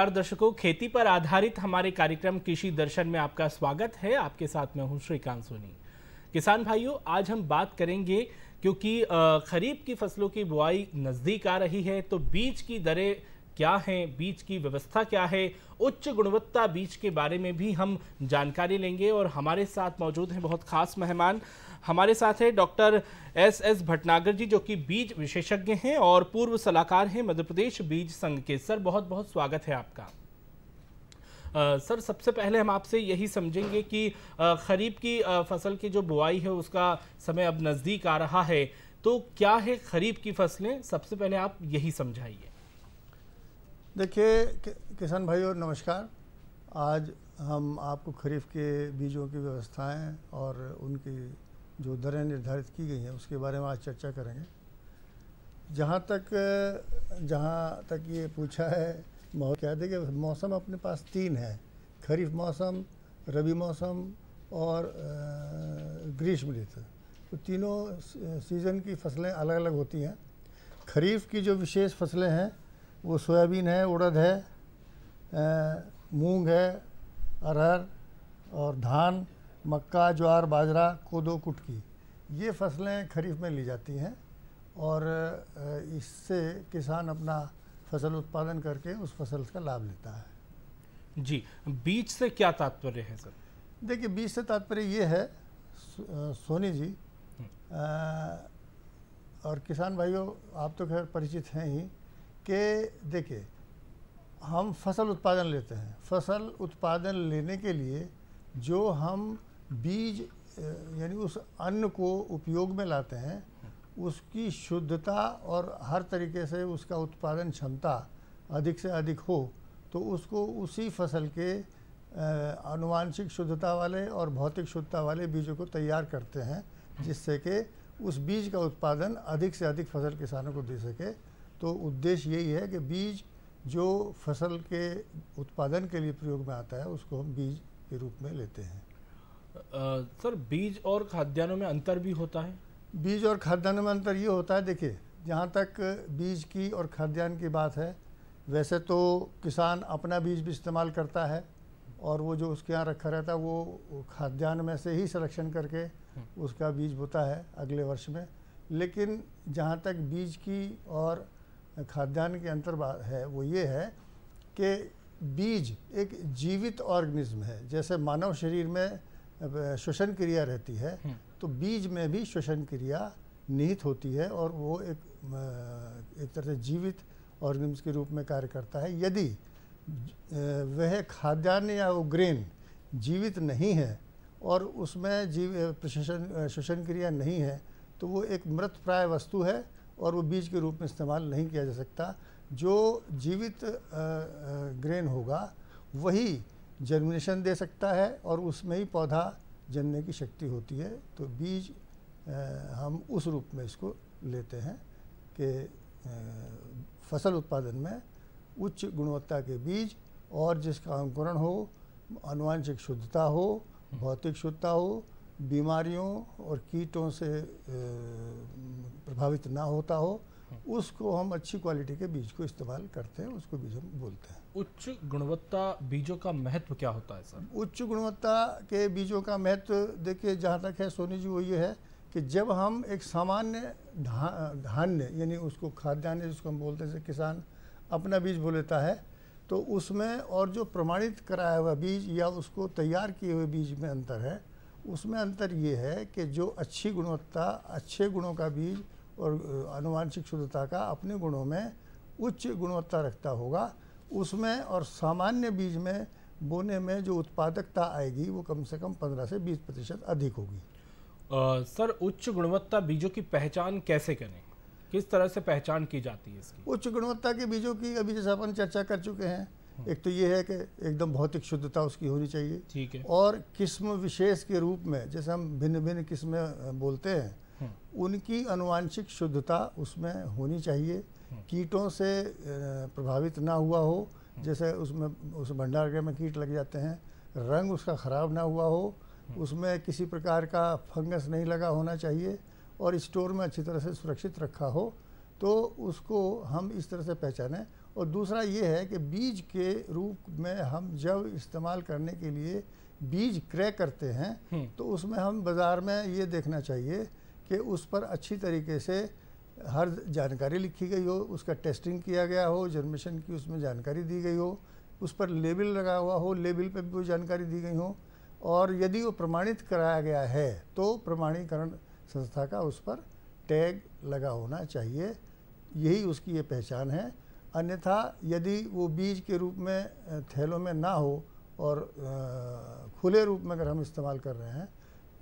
नमस्कार दर्शकों खेती पर आधारित हमारे कार्यक्रम कृषि दर्शन में आपका स्वागत है आपके साथ मैं हूं श्रीकांत सोनी किसान भाइयों आज हम बात करेंगे क्योंकि खरीफ की फसलों की बुआई नज़दीक आ रही है तो बीज की दरें क्या हैं बीज की व्यवस्था क्या है उच्च गुणवत्ता बीज के बारे में भी हम जानकारी लेंगे और हमारे साथ मौजूद हैं बहुत खास मेहमान हमारे साथ है doctor S S Bhatnagar ji जो कि बीज विशेषज्ञ हैं और पूर्व सलाहकार हैं मध्य प्रदेश बीज संघ के सर बहुत बहुत स्वागत है आपका आ, सर सबसे पहले हम आपसे यही समझेंगे कि खरीफ की आ, फसल की जो बुआई है उसका समय अब नज़दीक आ रहा है तो क्या है खरीफ की फसलें सबसे पहले आप यही समझाइए देखिए किसान किसान भाइयों नमस्कार आज हम आपको खरीफ के बीजों की व्यवस्थाएं और उनकी जो दरें निर्धारित की गई हैं उसके बारे में आज चर्चा करेंगे जहाँ तक जहाँ तक ये पूछा है मौसम क्या देखिए मौसम अपने पास तीन है खरीफ मौसम रबी मौसम और ग्रीष्म ऋतु तो तीनों सीज़न की फसलें अलग अलग होती हैं खरीफ की जो विशेष फसलें हैं वो सोयाबीन है उड़द है मूंग है अरहर और धान मक्का ज्वार बाजरा कोदो कुटकी ये फसलें खरीफ में ली जाती हैं और इससे किसान अपना फसल उत्पादन करके उस फसल का लाभ लेता है जी बीज से क्या तात्पर्य है सर देखिए बीज से तात्पर्य ये है सोनी जी आ, हम्म। और किसान भाइयों आप तो खैर परिचित हैं ही कि देखिए हम फसल उत्पादन लेते हैं फसल उत्पादन लेने के लिए जो हम बीज यानी उस अन्न को उपयोग में लाते हैं उसकी शुद्धता और हर तरीके से उसका उत्पादन क्षमता अधिक से अधिक हो तो उसको उसी फसल के अनुवांशिक शुद्धता वाले और भौतिक शुद्धता वाले बीजों को तैयार करते हैं जिससे कि उस बीज का उत्पादन अधिक से अधिक फसल किसानों को दे सके तो उद्देश्य यही है कि बीज जो फसल के उत्पादन के लिए प्रयोग में आता है उसको हम बीज के रूप में लेते हैं सर बीज और खाद्यान्नों में अंतर भी होता है बीज और खाद्यान्नों में अंतर ये होता है देखिए जहाँ तक बीज की और खाद्यान्न की बात है वैसे तो किसान अपना बीज भी इस्तेमाल करता है और वो जो उसके यहाँ रखा रहता है वो खाद्यान्न में से ही सिलेक्शन करके उसका बीज बोता है अगले वर्ष में लेकिन जहाँ तक बीज की और खाद्यान्न के अंतर बात है वो ये है कि बीज एक जीवित ऑर्गेनिज्म है जैसे मानव शरीर में श्वसन क्रिया रहती है हम्म। तो बीज में भी श्वसन क्रिया निहित होती है और वो एक एक तरह से जीवित ऑर्गेनिम्स के रूप में कार्य करता है यदि वह खाद्यान्न या वो ग्रेन जीवित नहीं है और उसमें जीव प्रशोषण शोषण क्रिया नहीं है तो वो एक मृत प्राय वस्तु है और वो बीज के रूप में इस्तेमाल नहीं किया जा सकता जो जीवित ग्रेन होगा वही जर्मिनेशन दे सकता है और उसमें ही पौधा जनने की शक्ति होती है तो बीज हम उस रूप में इसको लेते हैं कि फसल उत्पादन में उच्च गुणवत्ता के बीज और जिसका अंकुरण हो अनुवांशिक शुद्धता हो भौतिक शुद्धता हो बीमारियों और कीटों से प्रभावित ना होता हो उसको हम अच्छी क्वालिटी के बीज को इस्तेमाल करते हैं उसको बीज हम बोलते हैं उच्च गुणवत्ता बीजों का महत्व क्या होता है सर उच्च गुणवत्ता के बीजों का महत्व देखिए जहाँ तक है सोनी जी वो ये है कि जब हम एक सामान्य धान्य यानी उसको खाद्यान्न जिसको हम बोलते हैं किसान अपना बीज बो लेता है तो उसमें और जो प्रमाणित कराया हुआ बीज या उसको तैयार किए हुए बीज में अंतर है उसमें अंतर ये है कि जो अच्छी गुणवत्ता अच्छे गुणों का बीज और अनुवांशिक शुद्धता का अपने गुणों में उच्च गुणवत्ता रखता होगा उसमें और सामान्य बीज में बोने में जो उत्पादकता आएगी वो कम से कम 15 से 20 प्रतिशत अधिक होगी आ, सर उच्च गुणवत्ता बीजों की पहचान कैसे करें किस तरह से पहचान की जाती है इसकी उच्च गुणवत्ता के बीजों की अभी जैसे अपन चर्चा कर चुके हैं हम्म। एक तो ये है कि एकदम भौतिक शुद्धता उसकी होनी चाहिए ठीक है और किस्म विशेष के रूप में जैसे हम भिन्न भिन्न किस्में बोलते हैं हम्म। उनकी अनुवांशिक शुद्धता उसमें होनी चाहिए कीटों से प्रभावित ना हुआ हो हम्म। जैसे उसमें उस भंडार में कीट लग जाते हैं रंग उसका ख़राब ना हुआ हो हम्म। उसमें किसी प्रकार का फंगस नहीं लगा होना चाहिए और स्टोर में अच्छी तरह से सुरक्षित रखा हो तो उसको हम इस तरह से पहचानें और दूसरा ये है कि बीज के रूप में हम जब इस्तेमाल करने के लिए बीज क्रय करते हैं हम्म। तो उसमें हम बाज़ार में ये देखना चाहिए कि उस पर अच्छी तरीके से हर जानकारी लिखी गई हो उसका टेस्टिंग किया गया हो जर्मेशन की उसमें जानकारी दी गई हो उस पर लेबल लगा हुआ हो लेबल पर भी वो जानकारी दी गई हो और यदि वो प्रमाणित कराया गया है तो प्रमाणीकरण संस्था का उस पर टैग लगा होना चाहिए यही उसकी ये पहचान है अन्यथा यदि वो बीज के रूप में थैलों में ना हो और खुले रूप में अगर हम इस्तेमाल कर रहे हैं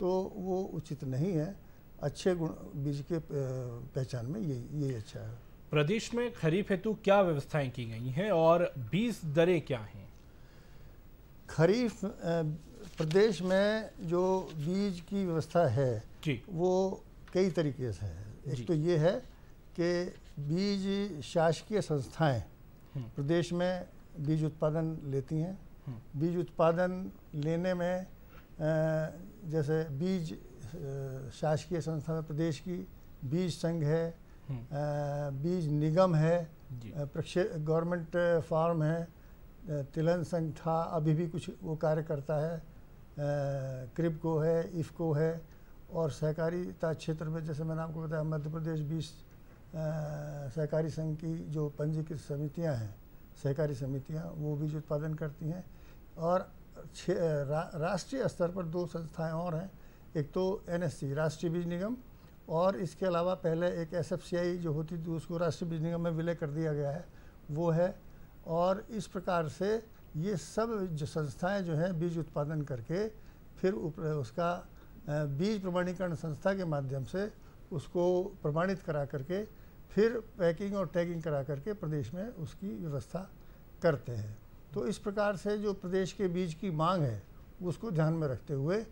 तो वो उचित नहीं है अच्छे गुण बीज के पहचान में ये ये अच्छा है प्रदेश में खरीफ हेतु क्या व्यवस्थाएं की गई हैं और बीज दरें क्या हैं खरीफ प्रदेश में जो बीज की व्यवस्था है जी। वो कई तरीके से है एक तो ये है कि बीज शासकीय संस्थाएं हम्म। प्रदेश में बीज उत्पादन लेती हैं हम्म। बीज उत्पादन लेने में जैसे बीज शासकीय संस्था में प्रदेश की बीज संघ है हम्म। बीज निगम है प्रक्षे गवर्नमेंट फार्म है तिलन संघ था अभी भी कुछ वो कार्य करता है क्रिपको है इफको है और सहकारिता क्षेत्र में जैसे मैंने आपको बताया मध्य प्रदेश बीस सहकारी संघ की जो पंजीकृत समितियां हैं सहकारी समितियां वो बीज उत्पादन करती हैं और रा, राष्ट्रीय स्तर पर दो संस्थाएं और हैं एक तो एनएससी राष्ट्रीय बीज निगम और इसके अलावा पहले एक एसएफसीआई जो होती थी उसको राष्ट्रीय बीज निगम में विलय कर दिया गया है वो है और इस प्रकार से ये सब जो संस्थाएं जो हैं बीज उत्पादन करके फिर उसका बीज प्रमाणीकरण संस्था के माध्यम से उसको प्रमाणित करा करके फिर पैकिंग और टैगिंग करा करके प्रदेश में उसकी व्यवस्था करते हैं तो इस प्रकार से जो प्रदेश के बीज की मांग है उसको ध्यान में रखते हुए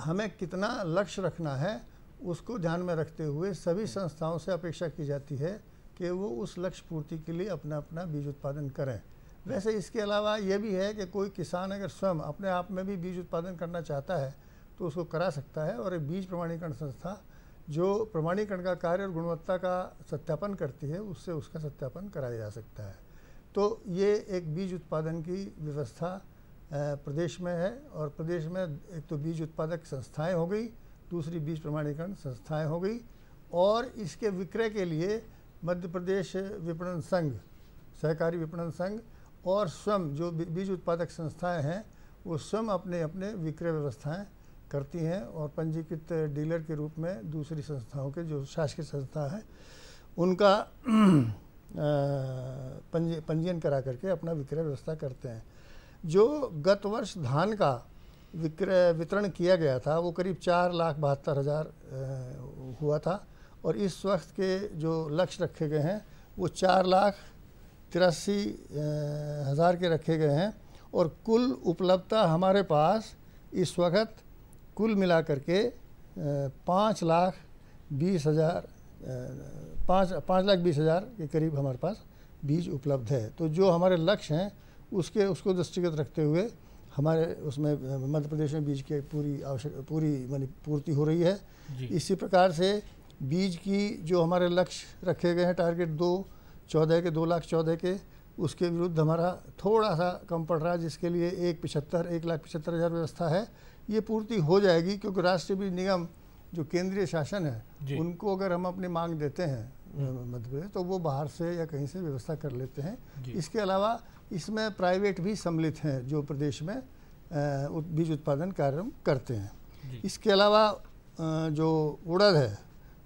हमें कितना लक्ष्य रखना है उसको ध्यान में रखते हुए सभी हम्म। संस्थाओं से अपेक्षा की जाती है कि वो उस लक्ष्य पूर्ति के लिए अपना अपना बीज उत्पादन करें वैसे इसके अलावा ये भी है कि कोई किसान अगर स्वयं अपने आप में भी बीज उत्पादन करना चाहता है तो उसको करा सकता है और एक बीज प्रमाणीकरण संस्था जो प्रमाणीकरण का कार्य और गुणवत्ता का सत्यापन करती है उससे उसका सत्यापन कराया जा सकता है तो ये एक बीज उत्पादन की व्यवस्था प्रदेश में है और प्रदेश में एक तो बीज उत्पादक संस्थाएं हो गई दूसरी बीज प्रमाणीकरण संस्थाएं हो गई और इसके विक्रय के लिए मध्य प्रदेश विपणन संघ सहकारी विपणन संघ और स्वयं जो बीज उत्पादक संस्थाएं हैं वो स्वयं अपने अपने विक्रय व्यवस्थाएं करती हैं और पंजीकृत डीलर के रूप में दूसरी संस्थाओं के जो शासकीय संस्था है उनका पंजीयन करा करके अपना विक्रय व्यवस्था करते हैं जो गत वर्ष धान का विक्रय वितरण किया गया था वो करीब चार लाख बहत्तर हज़ार हुआ था और इस वक्त के जो लक्ष्य रखे गए हैं वो चार लाख तिरासी हज़ार के रखे गए हैं और कुल उपलब्धता हमारे पास इस वक्त कुल मिला करके पाँच लाख बीस हज़ार पाँच पाँच लाख बीस हज़ार के करीब हमारे पास बीज उपलब्ध है तो जो हमारे लक्ष्य हैं उसके उसको दृष्टिगत रखते हुए हमारे उसमें मध्य प्रदेश में बीज की पूरी आवश्यक पूरी मानी पूर्ति हो रही है इसी प्रकार से बीज की जो हमारे लक्ष्य रखे गए हैं टारगेट दो चौदह के दो लाख चौदह के उसके विरुद्ध हमारा थोड़ा सा कम पड़ रहा है जिसके लिए एक पिछहत्तर एक लाख पिछहत्तर हज़ार व्यवस्था है ये पूर्ति हो जाएगी क्योंकि राष्ट्रीय बीज निगम जो केंद्रीय शासन है उनको अगर हम अपनी मांग देते हैं मध्य प्रदेश तो वो बाहर से या कहीं से व्यवस्था कर लेते हैं इसके अलावा इसमें प्राइवेट भी सम्मिलित हैं जो प्रदेश में बीज उत्पादन कार्य करते हैं इसके अलावा जो उड़द है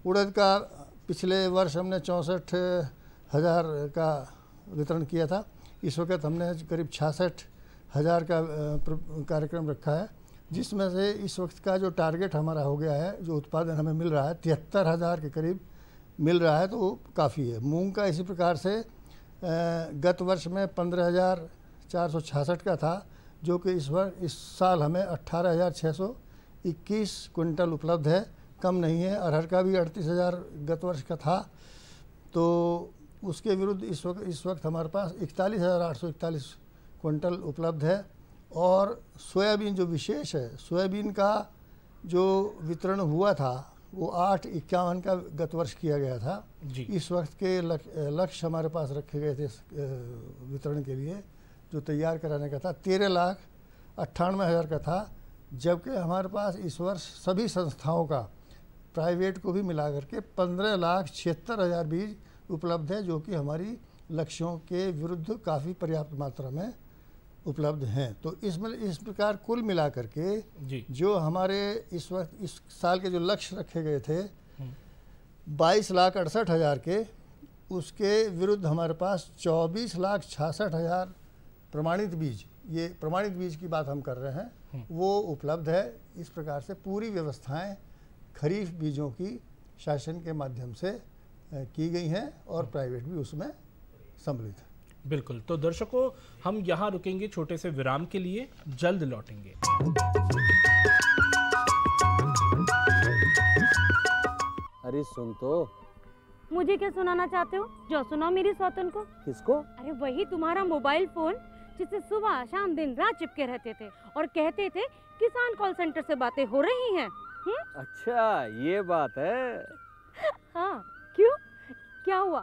उड़द का पिछले वर्ष हमने चौंसठ हज़ार का वितरण किया था इस वक्त हमने करीब छियासठ हज़ार का कार्यक्रम रखा है जिसमें से इस वक्त का जो टारगेट हमारा हो गया है जो उत्पादन हमें मिल रहा है तिहत्तर हज़ार के करीब मिल रहा है तो काफ़ी है मूंग का इसी प्रकार से गत वर्ष में पंद्रह हज़ार चार सौ का था जो कि इस वर्ष इस साल हमें अट्ठारह हज़ार छः सौ इक्कीस कुंटल उपलब्ध है कम नहीं है अरहर का भी अड़तीस हज़ार गत वर्ष का था तो उसके विरुद्ध इस वक्त इस वक्त हमारे पास इकतालीस हज़ार आठ सौ इकतालीस उपलब्ध है और सोयाबीन जो विशेष है सोयाबीन का जो वितरण हुआ था वो आठ इक्यावन का गत वर्ष किया गया था जी इस वक्त के लक्ष्य हमारे पास रखे गए थे वितरण के लिए जो तैयार कराने का था तेरह लाख अट्ठानवे हज़ार का था जबकि हमारे पास इस वर्ष सभी संस्थाओं का प्राइवेट को भी मिला करके पंद्रह लाख छिहत्तर हज़ार बीज उपलब्ध है जो कि हमारी लक्ष्यों के विरुद्ध काफ़ी पर्याप्त मात्रा में उपलब्ध हैं तो इसमें इस प्रकार कुल मिला करके जो हमारे इस वक्त इस साल के जो लक्ष्य रखे गए थे हम्म। बाईस लाख अड़सठ हज़ार के उसके विरुद्ध हमारे पास चौबीस लाख छियासठ हज़ार प्रमाणित बीज ये प्रमाणित बीज की बात हम कर रहे हैं हम्म। वो उपलब्ध है इस प्रकार से पूरी व्यवस्थाएं खरीफ बीजों की शासन के माध्यम से की गई हैं और हम्म। प्राइवेट भी उसमें सम्मिलित है बिल्कुल तो दर्शकों हम यहाँ रुकेंगे छोटे से विराम के लिए जल्द लौटेंगे अरे सुन तो मुझे क्या सुनाना चाहते हो जो सुनाओ मेरी सौतन को किसको अरे वही तुम्हारा मोबाइल फोन जिसे सुबह शाम दिन रात चिपके रहते थे और कहते थे किसान कॉल सेंटर से बातें हो रही हैं अच्छा ये बात है हाँ क्यों क्या हुआ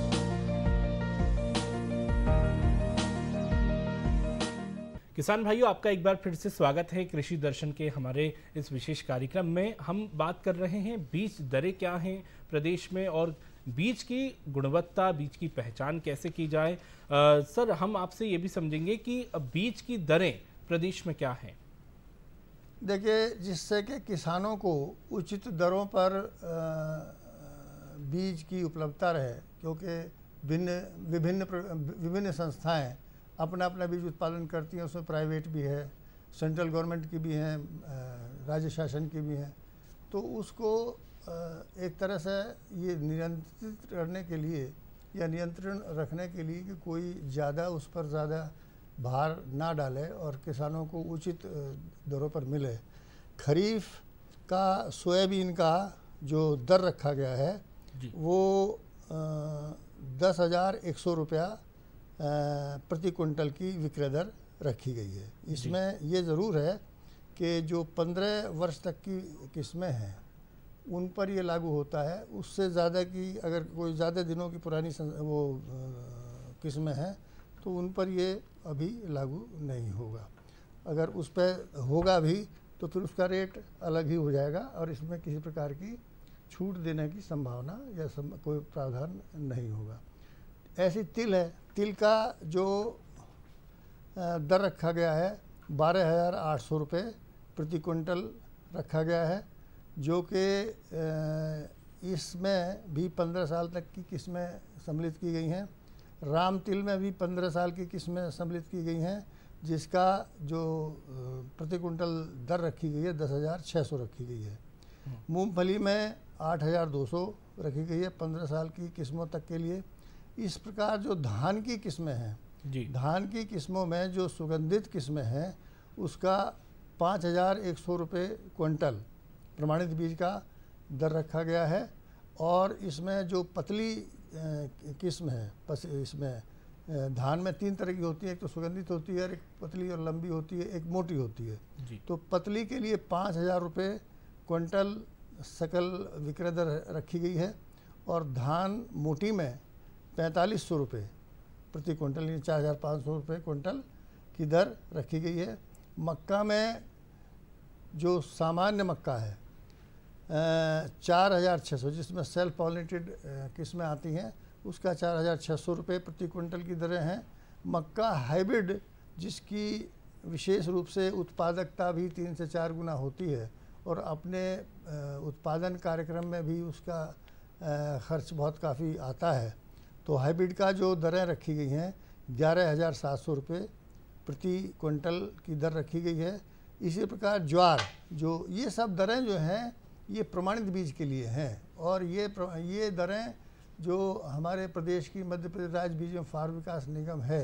किसान भाइयों आपका एक बार फिर से स्वागत है कृषि दर्शन के हमारे इस विशेष कार्यक्रम में हम बात कर रहे हैं बीज दरें क्या हैं प्रदेश में और बीज की गुणवत्ता बीज की पहचान कैसे की जाए आ, सर हम आपसे ये भी समझेंगे कि बीज की दरें प्रदेश में क्या हैं देखिए जिससे कि किसानों को उचित दरों पर आ, बीज की उपलब्धता रहे क्योंकि भिन्न विभिन्न विभिन्न संस्थाएँ अपना अपना बीज उत्पादन करती हैं उसमें प्राइवेट भी है सेंट्रल गवर्नमेंट की भी हैं राज्य शासन की भी हैं तो उसको एक तरह से ये नियंत्रित करने के लिए या नियंत्रण रखने के लिए कि कोई ज़्यादा उस पर ज़्यादा भार ना डाले और किसानों को उचित दरों पर मिले खरीफ का सोयाबीन का जो दर रखा गया है वो दस हज़ार एक सौ रुपया प्रति क्विंटल की विक्रय दर रखी गई है इसमें ये ज़रूर है कि जो पंद्रह वर्ष तक की किस्में हैं उन पर ये लागू होता है उससे ज़्यादा की अगर कोई ज़्यादा दिनों की पुरानी वो किस्में हैं तो उन पर ये अभी लागू नहीं होगा अगर उस पर होगा भी तो फिर उसका रेट अलग ही हो जाएगा और इसमें किसी प्रकार की छूट देने की संभावना या सम, कोई प्रावधान नहीं होगा ऐसी तिल है तिल का जो दर रखा गया है बारह हज़ार आठ सौ रुपये प्रति क्विंटल रखा गया है जो कि इसमें भी पंद्रह साल तक की किस्में सम्मिलित की गई हैं राम तिल में भी पंद्रह साल की किस्में सम्मिलित की गई हैं जिसका जो प्रति कुंटल दर रखी गई है दस हज़ार छः सौ रखी गई है हम्म। मूंगफली में आठ हज़ार दो सौ रखी गई है पंद्रह साल की किस्मों तक के लिए इस प्रकार जो धान की किस्में हैं जी धान की किस्मों में जो सुगंधित किस्में हैं उसका पाँच हज़ार एक सौ रुपये क्विंटल प्रमाणित बीज का दर रखा गया है और इसमें जो पतली किस्म है पस इसमें धान में तीन तरह की होती है एक तो सुगंधित होती है और एक पतली और लंबी होती है एक मोटी होती है जी। तो पतली के लिए पाँच हज़ार रुपये क्विंटल सकल विक्रय दर रखी गई है और धान मोटी में पैंतालीस सौ रुपये प्रति क्विंटल यानी चार हज़ार पाँच सौ रुपये क्विंटल की दर रखी गई है मक्का में जो सामान्य मक्का है चार हज़ार छः सौ जिसमें सेल्फ पॉलिटेड किस्में आती हैं उसका चार हज़ार छः सौ रुपये प्रति क्विंटल की दरें हैं मक्का हाइब्रिड जिसकी विशेष रूप से उत्पादकता भी तीन से चार गुना होती है और अपने उत्पादन कार्यक्रम में भी उसका खर्च बहुत काफ़ी आता है तो हाइब्रिड का जो दरें रखी गई हैं ग्यारह हज़ार सात सौ रुपये प्रति क्विंटल की दर रखी गई है इसी प्रकार ज्वार जो ये सब दरें जो हैं ये प्रमाणित बीज के लिए हैं और ये ये दरें जो हमारे प्रदेश की मध्य प्रदेश राज्य बीज एवं फार्म विकास निगम है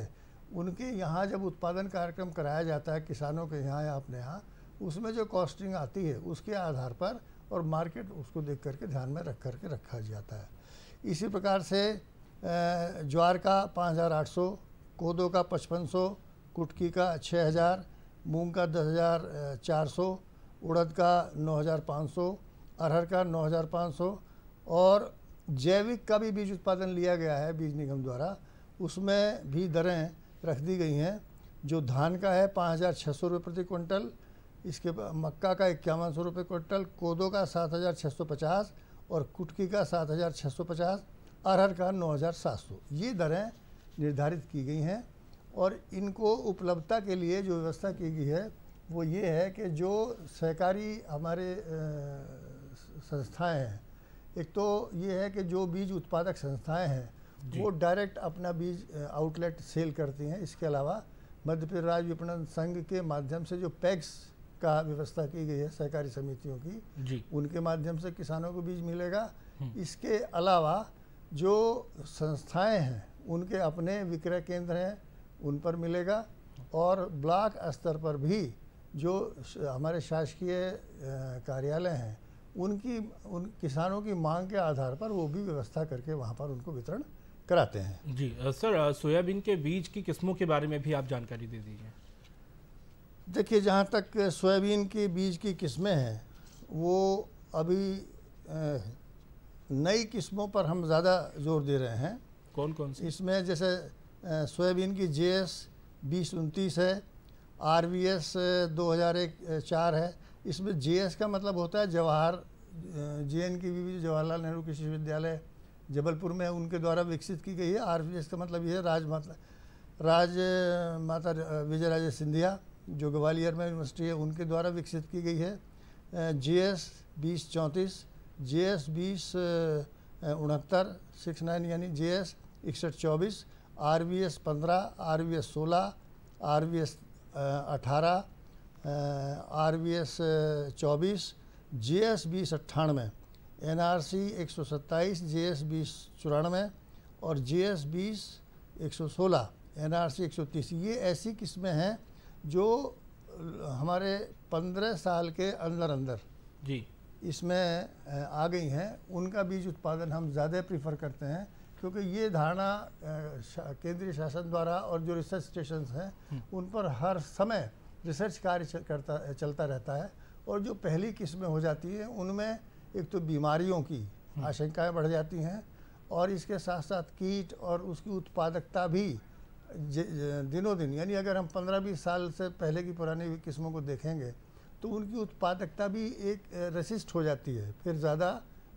उनके यहाँ जब उत्पादन कार्यक्रम कराया जाता है किसानों के यहाँ या अपने यहाँ उसमें जो कॉस्टिंग आती है उसके आधार पर और मार्केट उसको देख करके ध्यान में रख करके रखा जाता है इसी प्रकार से ज्वार का पाँच हज़ार आठ सौ कोदो का पचपन सौ कुटकी का छः हज़ार मूंग का दस हज़ार चार सौ उड़द का नौ हज़ार पाँच सौ अरहर का नौ हज़ार पाँच सौ और जैविक का भी बीज उत्पादन लिया गया है बीज निगम द्वारा उसमें भी दरें रख दी गई हैं जो धान का है पाँच हज़ार छः सौ रुपये प्रति क्विंटल इसके मक्का का इक्यावन सौ रुपये क्विंटल कोदो का सात हज़ार छः सौ पचास और कुटकी का सात हज़ार छः सौ पचास अरहर का नौ हज़ार सात सौ ये दरें निर्धारित की गई हैं और इनको उपलब्धता के लिए जो व्यवस्था की गई है वो ये है कि जो सहकारी हमारे संस्थाएं हैं एक तो ये है कि जो बीज उत्पादक संस्थाएं हैं वो डायरेक्ट अपना बीज आउटलेट सेल करती हैं इसके अलावा मध्य प्रदेश विपणन संघ के माध्यम से जो पैक्स का व्यवस्था की गई है सहकारी समितियों की उनके माध्यम से किसानों को बीज मिलेगा हम्म। इसके अलावा जो संस्थाएं हैं उनके अपने विक्रय केंद्र हैं उन पर मिलेगा और ब्लॉक स्तर पर भी जो हमारे शासकीय कार्यालय हैं उनकी उन किसानों की मांग के आधार पर वो भी व्यवस्था करके वहाँ पर उनको वितरण कराते हैं जी सर सोयाबीन के बीज की किस्मों के बारे में भी आप जानकारी दे दीजिए देखिए जहाँ तक सोयाबीन के बीज की किस्में हैं वो अभी नई किस्मों पर हम ज़्यादा जोर दे रहे हैं कौन कौन सी इसमें जैसे सोयाबीन की जे एस बीस उनतीस है आर वी एस दो हज़ार एक चार है इसमें जे एस का मतलब होता है Jawahar J N K V Jawaharlal Nehru कृषि विश्वविद्यालय जबलपुर में उनके द्वारा विकसित की गई है आर वी एस का मतलब ये है राज माता राज माता विजय राजे सिंधिया जो ग्वालियर में यूनिवर्सिटी है उनके द्वारा विकसित की गई है जे एस बीस चौंतीस जे एस बीस उनहत्तर सिक्स नाइन यानी जे एस इकसठ चौबीस आर वी एस पंद्रह आर वी एस सोलह आर वी एस अठारह आर वी एस चौबीस जे एस बीस अट्ठानवे एन आर सी एक सौ सत्ताईस जे एस बीस चौरानवे और जे एस बीस एक सौ सोलह एन आर सी एक सौ तीस ये ऐसी किस्में हैं जो हमारे पंद्रह साल के अंदर अंदर जी इसमें आ गई हैं उनका बीज उत्पादन हम ज़्यादा प्रीफर करते हैं क्योंकि ये धारणा केंद्रीय शासन द्वारा और जो रिसर्च स्टेशन हैं हम्म। उन पर हर समय रिसर्च कार्य करता चलता रहता है और जो पहली किस्में हो जाती हैं उनमें एक तो बीमारियों की हम्म। आशंकाएं बढ़ जाती हैं और इसके साथ साथ कीट और उसकी उत्पादकता भी दिनों दिन यानी अगर हम पंद्रह बीस साल से पहले की पुरानी किस्मों को देखेंगे तो उनकी उत्पादकता भी एक रसिस्ट हो जाती है फिर ज़्यादा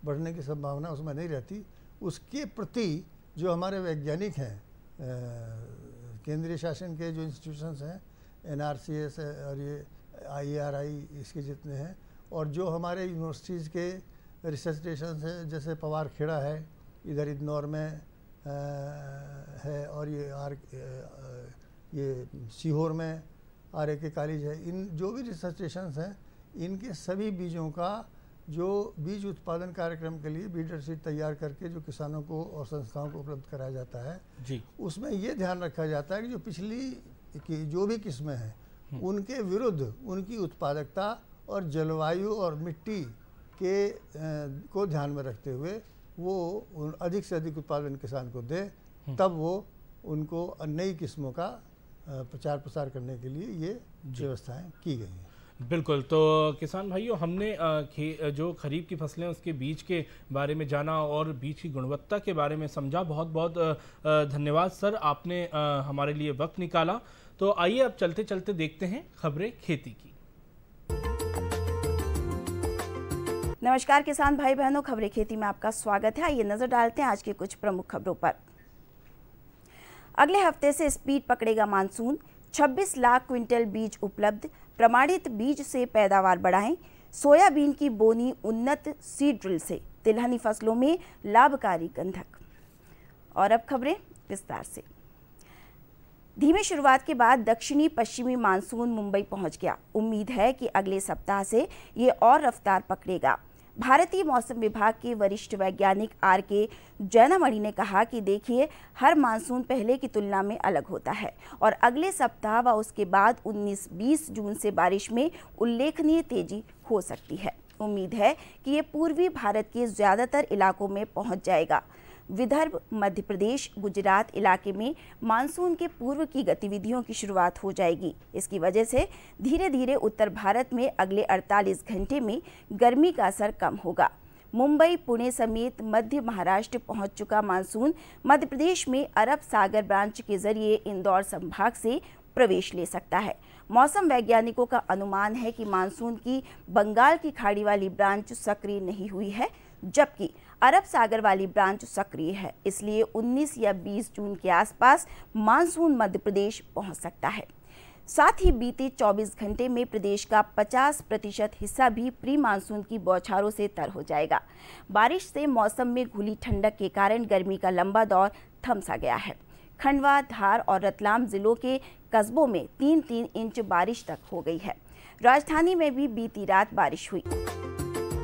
बढ़ने की संभावना उसमें नहीं रहती उसके प्रति जो हमारे वैज्ञानिक हैं केंद्रीय शासन के जो इंस्टीट्यूशंस हैं एन और ये आई इसके जितने हैं और जो हमारे यूनिवर्सिटीज़ के रिसर्च स्टेशन हैं जैसे पवार खेड़ा है इधर इंदौर में आ, है और ये आर ये सीहोर में आर ए के कॉलेज है इन जो भी रिसर्च स्टेशन हैं इनके सभी बीजों का जो बीज उत्पादन कार्यक्रम के लिए बीडर सीट तैयार करके जो किसानों को और संस्थाओं को उपलब्ध कराया जाता है जी उसमें ये ध्यान रखा जाता है कि जो पिछली की जो भी किस्में हैं हम्म। उनके विरुद्ध उनकी उत्पादकता और जलवायु और मिट्टी के को ध्यान में रखते हुए वो अधिक से अधिक उत्पादन किसान को दे हम्म। तब वो उनको नई किस्मों का प्रचार प्रसार करने के लिए ये व्यवस्थाएँ की गई हैं बिल्कुल तो किसान भाइयों हमने जो खरीफ की फसलें उसके बीज के बारे में जाना और बीज की गुणवत्ता के बारे में समझा बहुत बहुत धन्यवाद सर आपने हमारे लिए वक्त निकाला तो आइए अब चलते चलते देखते हैं खबरें खेती की नमस्कार किसान भाई बहनों खबरें खेती में आपका स्वागत है आइए नजर डालते हैं आज की कुछ प्रमुख खबरों पर अगले हफ्ते से स्पीड पकड़ेगा मानसून 26 लाख क्विंटल बीज उपलब्ध प्रमाणित बीज से पैदावार बढ़ाएं सोयाबीन की बोनी उन्नत सीड ड्रिल से तिलहनी फसलों में लाभकारी गंधक और अब खबरें विस्तार से धीमी शुरुआत के बाद दक्षिणी पश्चिमी मानसून मुंबई पहुंच गया उम्मीद है कि अगले सप्ताह से ये और रफ्तार पकड़ेगा भारतीय मौसम विभाग के वरिष्ठ वैज्ञानिक आर के जैनामणि ने कहा कि देखिए हर मानसून पहले की तुलना में अलग होता है और अगले सप्ताह व उसके बाद 19-20 जून से बारिश में उल्लेखनीय तेजी हो सकती है उम्मीद है कि ये पूर्वी भारत के ज़्यादातर इलाकों में पहुंच जाएगा विदर्भ मध्य प्रदेश गुजरात इलाके में मानसून के पूर्व की गतिविधियों की शुरुआत हो जाएगी इसकी वजह से धीरे धीरे उत्तर भारत में अगले 48 घंटे में गर्मी का असर कम होगा मुंबई पुणे समेत मध्य महाराष्ट्र पहुंच चुका मानसून मध्य प्रदेश में अरब सागर ब्रांच के जरिए इंदौर संभाग से प्रवेश ले सकता है मौसम वैज्ञानिकों का अनुमान है कि मानसून की बंगाल की खाड़ी वाली ब्रांच सक्रिय नहीं हुई है जबकि अरब सागर वाली ब्रांच सक्रिय है इसलिए 19 या 20 जून के आसपास मानसून मध्य प्रदेश पहुंच सकता है साथ ही बीते 24 घंटे में प्रदेश का 50 प्रतिशत हिस्सा भी प्री मानसून की बौछारों से तर हो जाएगा बारिश से मौसम में घुली ठंडक के कारण गर्मी का लंबा दौर थम सा गया है खंडवा धार और रतलाम जिलों के कस्बों में तीन तीन इंच बारिश तक हो गई है राजधानी में भी बीती रात बारिश हुई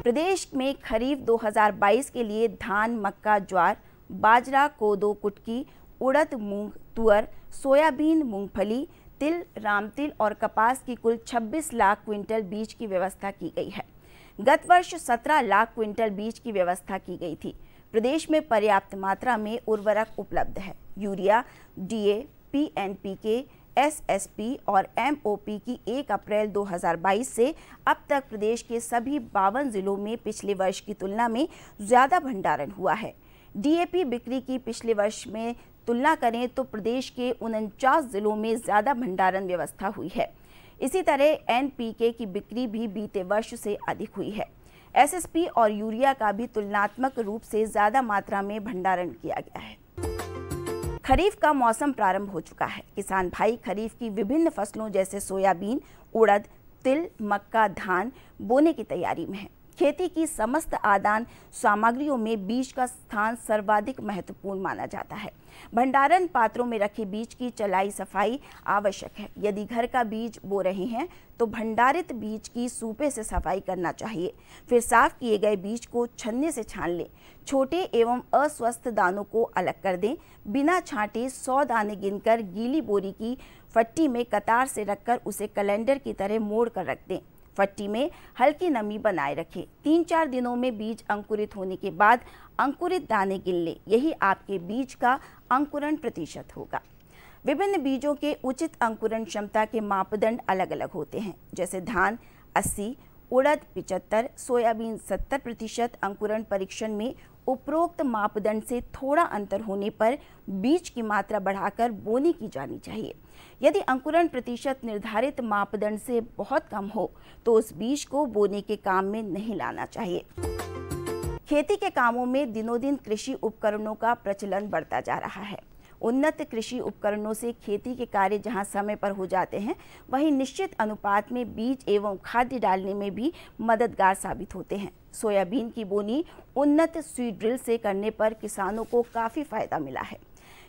प्रदेश में खरीफ 2022 के लिए धान मक्का ज्वार बाजरा कोदो कुटकी उड़द मूंग तुअर सोयाबीन मूंगफली तिल रामतिल और कपास की कुल 26 लाख क्विंटल बीज की व्यवस्था की गई है गत वर्ष 17 लाख क्विंटल बीज की व्यवस्था की गई थी प्रदेश में पर्याप्त मात्रा में उर्वरक उपलब्ध है urea D A P N P K SSP और एमओपी की 1 अप्रैल 2022 से अब तक प्रदेश के सभी बावन जिलों में पिछले वर्ष की तुलना में ज़्यादा भंडारण हुआ है डीएपी बिक्री की पिछले वर्ष में तुलना करें तो प्रदेश के उनचास जिलों में ज़्यादा भंडारण व्यवस्था हुई है इसी तरह एनपीके की बिक्री भी बीते वर्ष से अधिक हुई है एसएसपी और यूरिया का भी तुलनात्मक रूप से ज़्यादा मात्रा में भंडारण किया गया है खरीफ का मौसम प्रारंभ हो चुका है किसान भाई खरीफ की विभिन्न फसलों जैसे सोयाबीन उड़द तिल मक्का धान बोने की तैयारी में है खेती की समस्त आदान सामग्रियों में बीज का स्थान सर्वाधिक महत्वपूर्ण माना जाता है भंडारण पात्रों में रखे बीज की चलाई सफाई आवश्यक है यदि घर का बीज बो रहे हैं तो भंडारित बीज की सूपे से सफाई करना चाहिए फिर साफ किए गए बीज को छन्ने से छान लें छोटे एवं अस्वस्थ दानों को अलग कर दें बिना छांटे सौ दाने गिनकर गीली बोरी की फट्टी में कतार से रखकर उसे कैलेंडर की तरह मोड़ कर रख दें फट्टी में हल्की नमी बनाए रखें तीन चार दिनों में बीज अंकुरित होने के बाद अंकुरित दाने गिन लें यही आपके बीज का अंकुरण प्रतिशत होगा विभिन्न बीजों के उचित अंकुरण क्षमता के मापदंड अलग अलग होते हैं जैसे धान अस्सी उड़द पिचहत्तर सोयाबीन सत्तर प्रतिशत अंकुरण परीक्षण में उपरोक्त मापदंड से थोड़ा अंतर होने पर बीज की मात्रा बढ़ाकर बोनी की जानी चाहिए यदि अंकुरण प्रतिशत निर्धारित मापदंड से बहुत कम हो तो उस बीज को बोने के काम में नहीं लाना चाहिए खेती के कामों में दिनों दिन कृषि उपकरणों का प्रचलन बढ़ता जा रहा है उन्नत कृषि उपकरणों से खेती के कार्य जहां समय पर हो जाते हैं वहीं निश्चित अनुपात में बीज एवं खाद्य डालने में भी मददगार साबित होते हैं सोयाबीन की बोनी उन्नत सीड ड्रिल से करने पर किसानों को काफ़ी फ़ायदा मिला है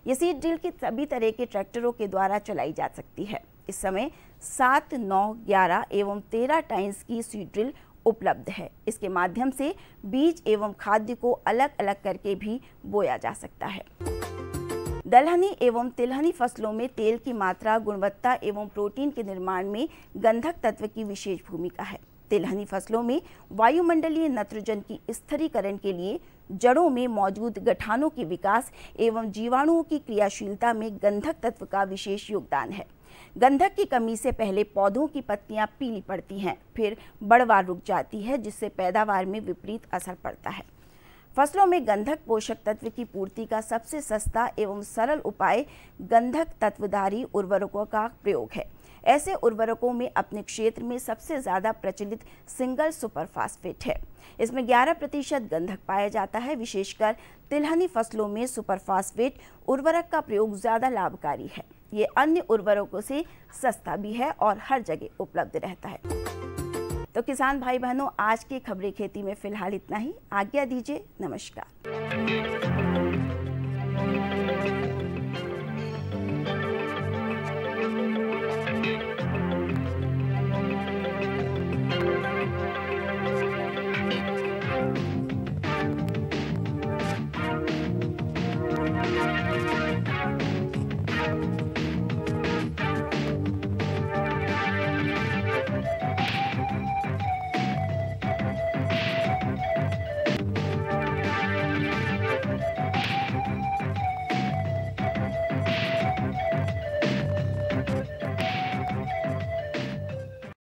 ये सीड ड्रिल की सभी तरह के ट्रैक्टरों के द्वारा चलाई जा सकती है इस समय सात नौ ग्यारह एवं तेरह टाइम्स की सीड ड्रिल उपलब्ध है इसके माध्यम से बीज एवं खाद्य को अलग अलग करके भी बोया जा सकता है दलहनी एवं तिलहनी फसलों में तेल की मात्रा गुणवत्ता एवं प्रोटीन के निर्माण में गंधक तत्व की विशेष भूमिका है तिलहनी फसलों में वायुमंडलीय नत्रजन की स्थिरीकरण के लिए जड़ों में मौजूद गठानों के विकास एवं जीवाणुओं की क्रियाशीलता में गंधक तत्व का विशेष योगदान है गंधक की कमी से पहले पौधों की पत्तियां पीली पड़ती हैं फिर बड़वार रुक जाती है जिससे पैदावार में विपरीत असर पड़ता है फसलों में गंधक पोषक तत्व की पूर्ति का सबसे सस्ता एवं सरल उपाय गंधक तत्वधारी उर्वरकों का प्रयोग है ऐसे उर्वरकों में अपने क्षेत्र में सबसे ज़्यादा प्रचलित सिंगल सुपरफास्फेट है इसमें 11 प्रतिशत गंधक पाया जाता है विशेषकर तिलहनी फसलों में सुपरफास्फेट उर्वरक का प्रयोग ज़्यादा लाभकारी है ये अन्य उर्वरकों से सस्ता भी है और हर जगह उपलब्ध रहता है तो किसान भाई बहनों आज की खबरें खेती में फिलहाल इतना ही आज्ञा दीजिए नमस्कार